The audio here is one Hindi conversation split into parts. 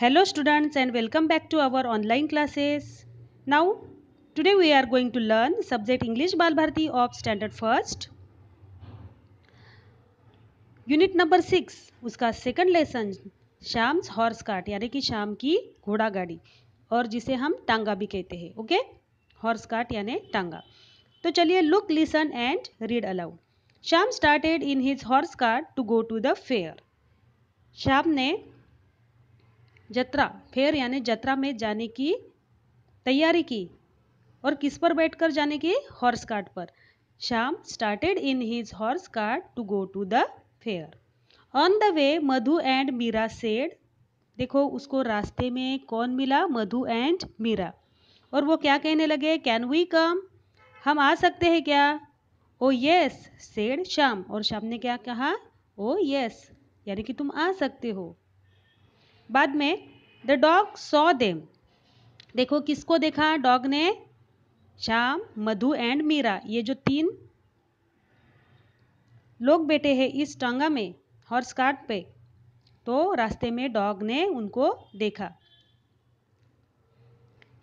Hello students and welcome back to our online classes. Now today we are going to learn subject English Balbharti of standard first. Unit number six उसका second lesson Sham's horse cart यानी कि शाम की घोड़ा गाड़ी और जिसे हम टांगा भी कहते हैं ओके हॉर्स कार्ट यानी टांगा तो चलिए look listen and read aloud Sham started in his horse cart to go to the fair Sham ने जतरा फेर यानी जतरा में जाने की तैयारी की और किस पर बैठकर जाने की हॉर्स कार्ट पर Shyam started in his horse cart to go to the fair on the way Madhu and Meera said देखो उसको रास्ते में कौन मिला मधु एंड मीरा और वो क्या कहने लगे कैन वी कम हम आ सकते हैं क्या ओ यस सेड श्याम और श्याम ने क्या कहा ओ oh, यस यानी कि तुम आ सकते हो बाद में द डॉग सॉ देम देखो किसको देखा डॉग ने श्याम मधु एंड मीरा ये जो तीन लोग बैठे हैं इस टांगा में हॉर्स कार्ट पे तो रास्ते में डॉग ने उनको देखा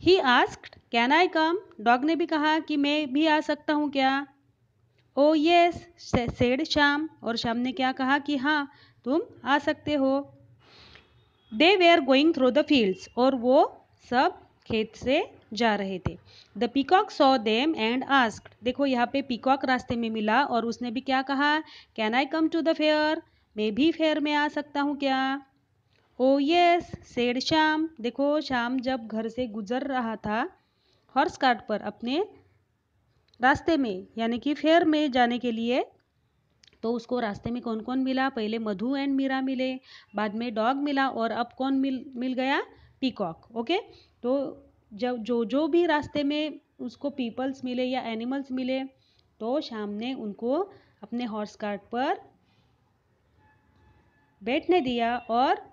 ही asked can I come dog ने भी कहा कि मैं भी आ सकता हूँ क्या ओ यस सेड श्याम और श्याम ने क्या कहा कि हाँ तुम आ सकते हो they were going through the fields और वो सब खेत से जा रहे थे the peacock saw them and ask देखो यहाँ पे पीकॉक रास्ते में मिला और उसने भी क्या कहा can I come to the fair मैं भी फेयर में आ सकता हूँ क्या ओ यस सेड शाम देखो शाम जब घर से गुजर रहा था हॉर्स कार्ट पर अपने रास्ते में यानी कि फेयर में जाने के लिए तो उसको रास्ते में कौन कौन मिला पहले मधु एंड मीरा मिले बाद में डॉग मिला और अब कौन मिल मिल गया पीकॉक ओके तो जब जो जो भी रास्ते में उसको पीपल्स मिले या एनिमल्स मिले तो शाम ने उनको अपने हॉर्स कार्ट पर बैठने दिया और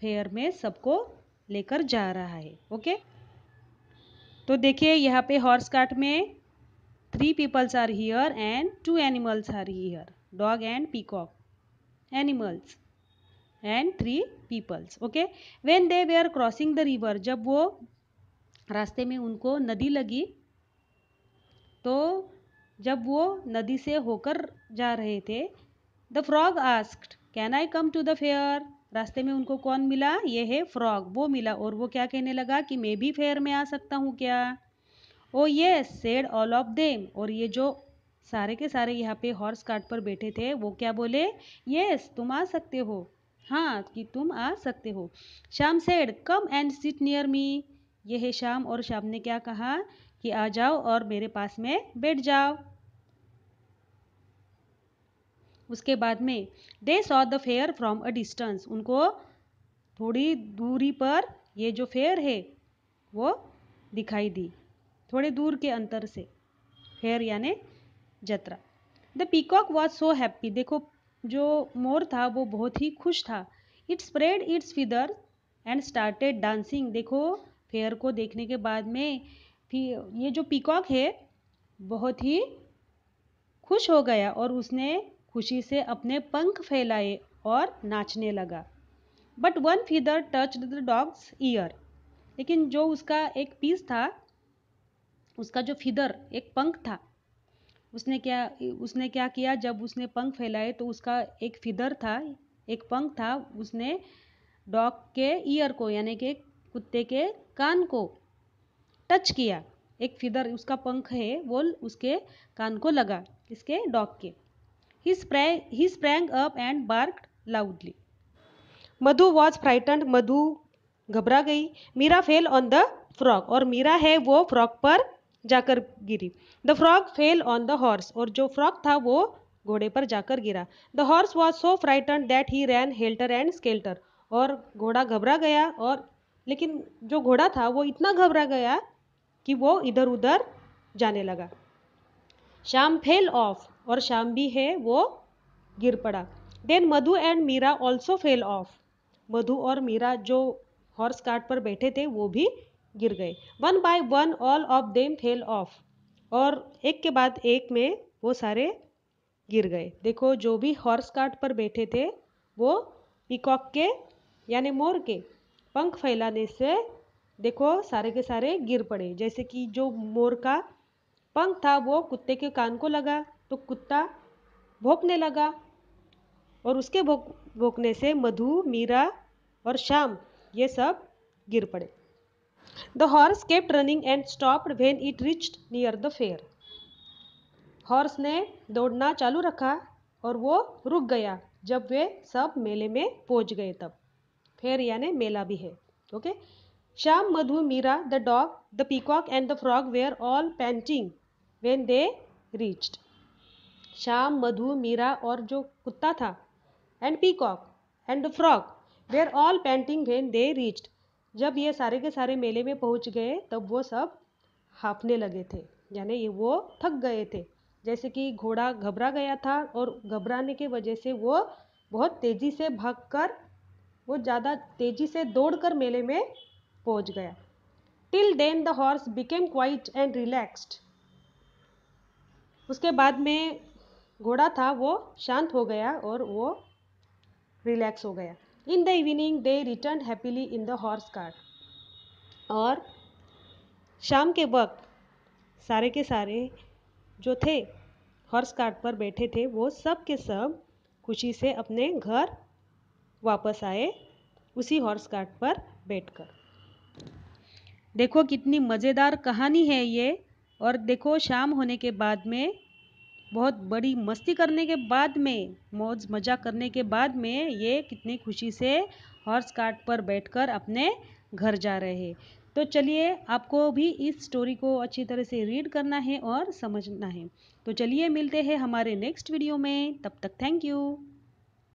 फेयर में सबको लेकर जा रहा है ओके तो देखिए यहाँ पे हॉर्स कार्ट में three peoples are here and two animals are here dog and peacock animals and three peoples okay when they were crossing the river jab wo raste mein unko nadi lagi to jab wo nadi se hokar ja rahe the the frog asked can i come to the fair रास्ते में उनको कौन मिला ये है फ्रॉग वो मिला और वो क्या कहने लगा कि मैं भी फेयर में आ सकता हूँ क्या ओ ये सेड ऑल ऑफ देम और ये जो सारे के सारे यहाँ पे हॉर्स कार्ट पर बैठे थे वो क्या बोले यस तुम आ सकते हो हाँ कि तुम आ सकते हो Sham said come and sit near me ये है शाम और शाम ने क्या कहा कि आ जाओ और मेरे पास में बैठ जाओ उसके बाद में they saw the fair from a distance उनको थोड़ी दूरी पर ये जो फेयर है वो दिखाई दी थोड़े दूर के अंतर से फेयर यानी जतरा the peacock was so happy देखो जो मोर था वो बहुत ही खुश था it spread its feather and started dancing देखो फेयर को देखने के बाद में फिर ये जो पीकॉक है बहुत ही खुश हो गया और उसने खुशी से अपने पंख फैलाए और नाचने लगा but one feather touch the dog's ear लेकिन जो उसका एक पीस था उसका जो फिदर एक पंख था उसने क्या उसने क्या किया जब उसने पंख फैलाए तो उसका एक फिदर था एक पंख था उसने डॉग के ईयर को यानी कि कुत्ते के कान को टच किया एक फिदर उसका पंख है वो उसके कान को लगा इसके डॉग के ही sprang he sprang up and bark loudly Madhu was frighten Madhu घबरा गई Meera fell on the frock और मीरा है वो फ्रॉक पर जाकर गिरी the frog fell on the horse और जो फ्रॉग था वो घोड़े पर जाकर गिरा the horse was so frighten that he ran helter and skelter और घोड़ा घबरा गया और लेकिन जो घोड़ा था वो इतना घबरा गया कि वो इधर उधर जाने लगा शाम फेल ऑफ और शाम भी है वो गिर पड़ा then Madhu and Meera also fell off Madhu और मीरा जो हॉर्स कार्ट पर बैठे थे वो भी गिर गए one by one all of them fell off और एक के बाद एक में वो सारे गिर गए देखो जो भी हॉर्स कार्ट पर बैठे थे वो पिकॉक के यानी मोर के पंख फैलाने से देखो सारे के सारे गिर पड़े जैसे कि जो मोर का पंख था वो कुत्ते के कान को लगा तो कुत्ता भोंकने लगा और उसके भोंकने से मधु मीरा और शाम ये सब गिर पड़े the horse kept running and stopped when it reached near the fair horse ने दौड़ना चालू रखा और वो रुक गया जब वे सब मेले में पहुंच गए तब फेर यानी मेला भी है okay Shyam Madhu Meera the dog the peacock and the frog were all painting when they reached Shyam Madhu Meera और जो कुत्ता था and peacock and the frog were all painting when they reached जब ये सारे के सारे मेले में पहुंच गए तब वो सब हाँफने लगे थे यानी ये वो थक गए थे जैसे कि घोड़ा घबरा गया था और घबराने की वजह से वो बहुत तेज़ी से भागकर वो ज़्यादा तेज़ी से दौड़कर मेले में पहुंच गया till then the horse became quite and relaxed उसके बाद में घोड़ा था वो शांत हो गया और वो रिलैक्स हो गया in the evening they return happily in the horse car. और शाम के वक्त सारे के सारे जो थे हॉर्स कार्ट पर बैठे थे वो सब के सब खुशी से अपने घर वापस आए उसी हॉर्स कार्ट पर बैठकर देखो कितनी मज़ेदार कहानी है ये और देखो शाम होने के बाद में बहुत बड़ी मस्ती करने के बाद में मौज मज़ा करने के बाद में ये कितनी खुशी से हॉर्स कार्ट पर बैठकर अपने घर जा रहे हैं तो चलिए आपको भी इस स्टोरी को अच्छी तरह से रीड करना है और समझना है तो चलिए मिलते हैं हमारे नेक्स्ट वीडियो में तब तक थैंक यू